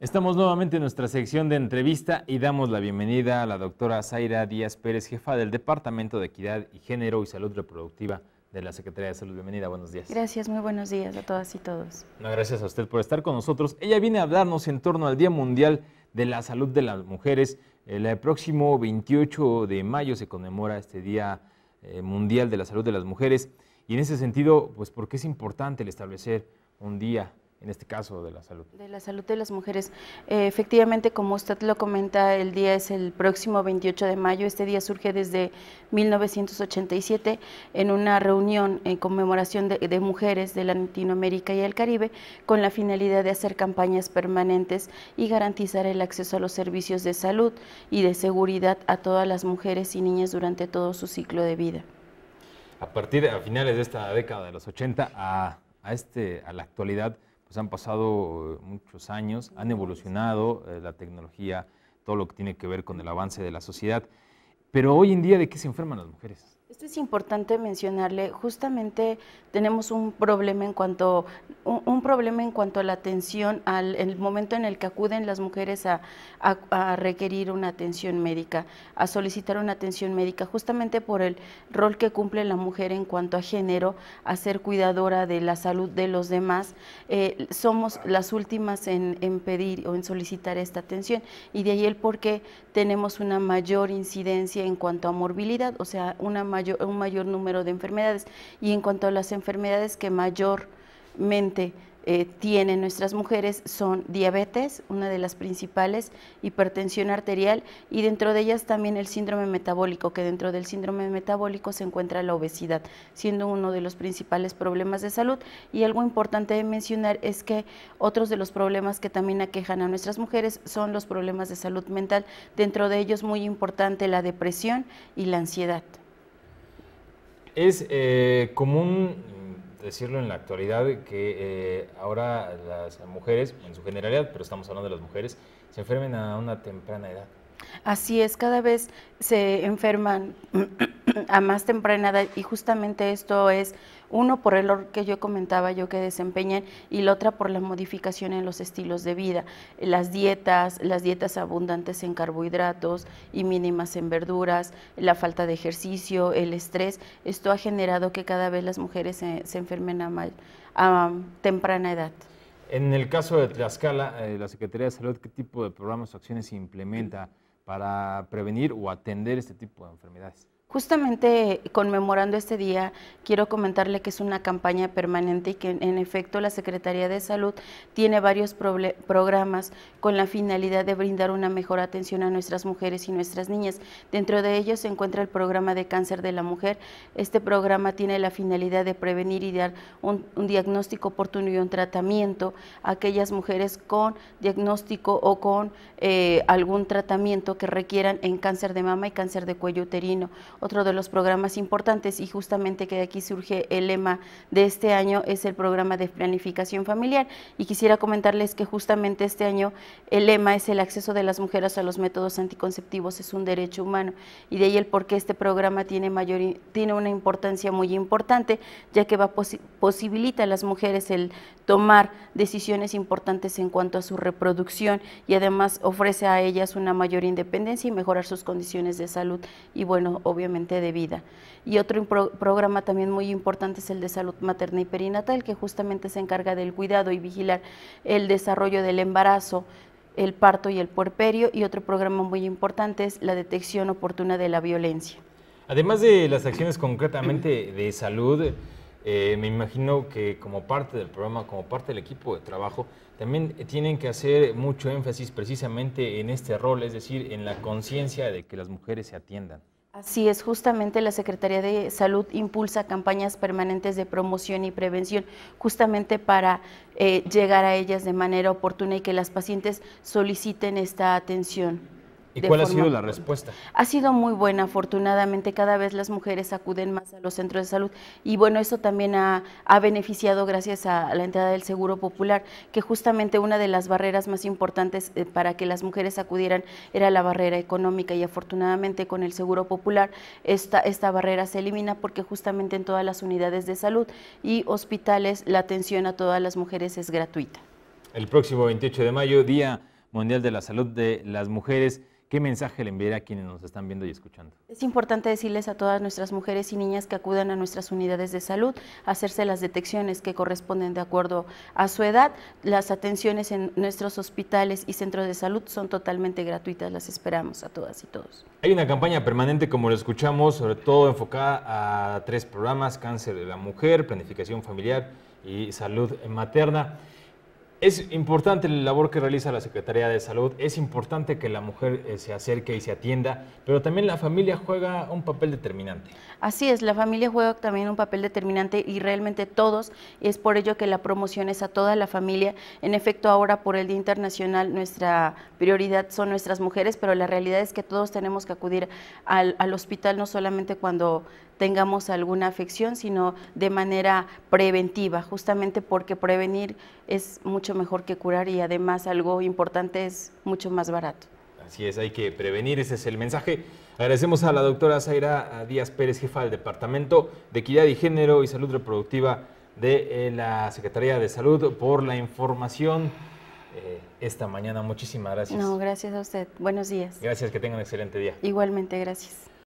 Estamos nuevamente en nuestra sección de entrevista y damos la bienvenida a la doctora Zaira Díaz Pérez, jefa del Departamento de Equidad y Género y Salud Reproductiva de la Secretaría de Salud. Bienvenida, buenos días. Gracias, muy buenos días a todas y todos. gracias a usted por estar con nosotros. Ella viene a hablarnos en torno al Día Mundial de la Salud de las Mujeres. El eh, próximo 28 de mayo se conmemora este Día eh, Mundial de la Salud de las Mujeres. Y en ese sentido, pues, ¿por qué es importante el establecer un día en este caso de la salud. De la salud de las mujeres. Eh, efectivamente, como usted lo comenta, el día es el próximo 28 de mayo. Este día surge desde 1987 en una reunión en conmemoración de, mujeres de Latinoamérica y el Caribe con la finalidad de hacer campañas permanentes y garantizar el acceso a los servicios de salud y de seguridad a todas las mujeres y niñas durante todo su ciclo de vida. A partir de a finales de esta década de los 80 a, a, este, a la actualidad, pues han pasado eh, muchos años, han evolucionado eh, la tecnología, todo lo que tiene que ver con el avance de la sociedad. Pero hoy en día, ¿de qué se enferman las mujeres? Esto es importante mencionarle, justamente tenemos un problema en cuanto un, problema en cuanto a la atención al el momento en el que acuden las mujeres a, requerir una atención médica, a solicitar una atención médica, justamente por el rol que cumple la mujer en cuanto a género, a ser cuidadora de la salud de los demás, eh, somos las últimas en, en pedir o en solicitar esta atención y de ahí el por qué tenemos una mayor incidencia en cuanto a morbilidad, o sea, una mayor mayor, un mayor número de enfermedades. Y en cuanto a las enfermedades que mayormente eh, tienen nuestras mujeres son diabetes, una de las principales, hipertensión arterial y dentro de ellas también el síndrome metabólico, que dentro del síndrome metabólico se encuentra la obesidad, siendo uno de los principales problemas de salud. Y algo importante de mencionar es que otros de los problemas que también aquejan a nuestras mujeres son los problemas de salud mental, dentro de ellos muy importante la depresión y la ansiedad. Es eh, común mm, decirlo en la actualidad que eh, ahora las mujeres, en su generalidad, pero estamos hablando de las mujeres, se enfermen a una temprana edad. Así es, cada vez se enferman a más temprana edad y justamente esto es uno por el que yo comentaba yo que desempeñan y la otra por la modificación en los estilos de vida, las dietas, las dietas abundantes en carbohidratos y mínimas en verduras, la falta de ejercicio, el estrés, esto ha generado que cada vez las mujeres se, enfermen a, temprana edad. En el caso de Tlaxcala, eh, la Secretaría de Salud, ¿qué tipo de programas o acciones implementa para prevenir o atender este tipo de enfermedades? Justamente eh, conmemorando este día, quiero comentarle que es una campaña permanente y que en efecto la Secretaría de Salud tiene varios programas con la finalidad de brindar una mejor atención a nuestras mujeres y nuestras niñas. Dentro de ellos se encuentra el programa de cáncer de la mujer. Este programa tiene la finalidad de prevenir y dar un, diagnóstico oportuno y un tratamiento a aquellas mujeres con diagnóstico o con eh, algún tratamiento que requieran en cáncer de mama y cáncer de cuello uterino otro de los programas importantes y justamente que de aquí surge el lema de este año es el programa de planificación familiar y quisiera comentarles que justamente este año el lema es el acceso de las mujeres a los métodos anticonceptivos es un derecho humano y de ahí el por qué este programa tiene, mayor, tiene una importancia muy importante ya que va posibilita a las mujeres el tomar decisiones importantes en cuanto a su reproducción y además ofrece a ellas una mayor independencia y mejorar sus condiciones de salud y bueno, obviamente de vida. Y otro programa también muy importante es el de salud materna y perinatal, que justamente se encarga del cuidado y vigilar el desarrollo del embarazo, el parto y el puerperio. Y otro programa muy importante es la detección oportuna de la violencia. Además de las acciones concretamente de salud, eh, me imagino que como parte del programa, como parte del equipo de trabajo, también tienen que hacer mucho énfasis precisamente en este rol, es decir, en la conciencia de que las mujeres se atiendan. Sí, es, justamente la Secretaría de Salud impulsa campañas permanentes de promoción y prevención, justamente para eh, llegar a ellas de manera oportuna y que las pacientes soliciten esta atención. ¿Y cuál ha sido la respuesta? Ha sido muy buena, afortunadamente cada vez las mujeres acuden más a los centros de salud y bueno, eso también ha, beneficiado gracias a, la entrada del Seguro Popular, que justamente una de las barreras más importantes eh, para que las mujeres acudieran era la barrera económica y afortunadamente con el Seguro Popular esta, esta barrera se elimina porque justamente en todas las unidades de salud y hospitales la atención a todas las mujeres es gratuita. El próximo 28 de mayo, Día Mundial de la Salud de las Mujeres. ¿Qué mensaje le enviará a quienes nos están viendo y escuchando? Es importante decirles a todas nuestras mujeres y niñas que acudan a nuestras unidades de salud, hacerse las detecciones que corresponden de acuerdo a su edad. Las atenciones en nuestros hospitales y centros de salud son totalmente gratuitas, las esperamos a todas y todos. Hay una campaña permanente, como lo escuchamos, sobre todo enfocada a tres programas, cáncer de la mujer, planificación familiar y salud materna. Es importante la labor que realiza la Secretaría de Salud, es importante que la mujer eh, se acerque y se atienda, pero también la familia juega un papel determinante. Así es, la familia juega también un papel determinante y realmente todos, es por ello que la promoción es a toda la familia. En efecto, ahora por el Día Internacional nuestra prioridad son nuestras mujeres, pero la realidad es que todos tenemos que acudir al hospital no solamente cuando tengamos alguna afección, sino de manera preventiva, justamente porque prevenir es mucho mejor que curar y además algo importante es mucho más barato. Así es, hay que prevenir, ese es el mensaje. Agradecemos a la doctora Zaira Díaz Pérez, jefa del Departamento de Equidad y Género y Salud Reproductiva de eh, la Secretaría de Salud, por la información eh, esta mañana. Muchísimas gracias. No, gracias a usted. Buenos días. Gracias, que tengan un excelente día. Igualmente, gracias.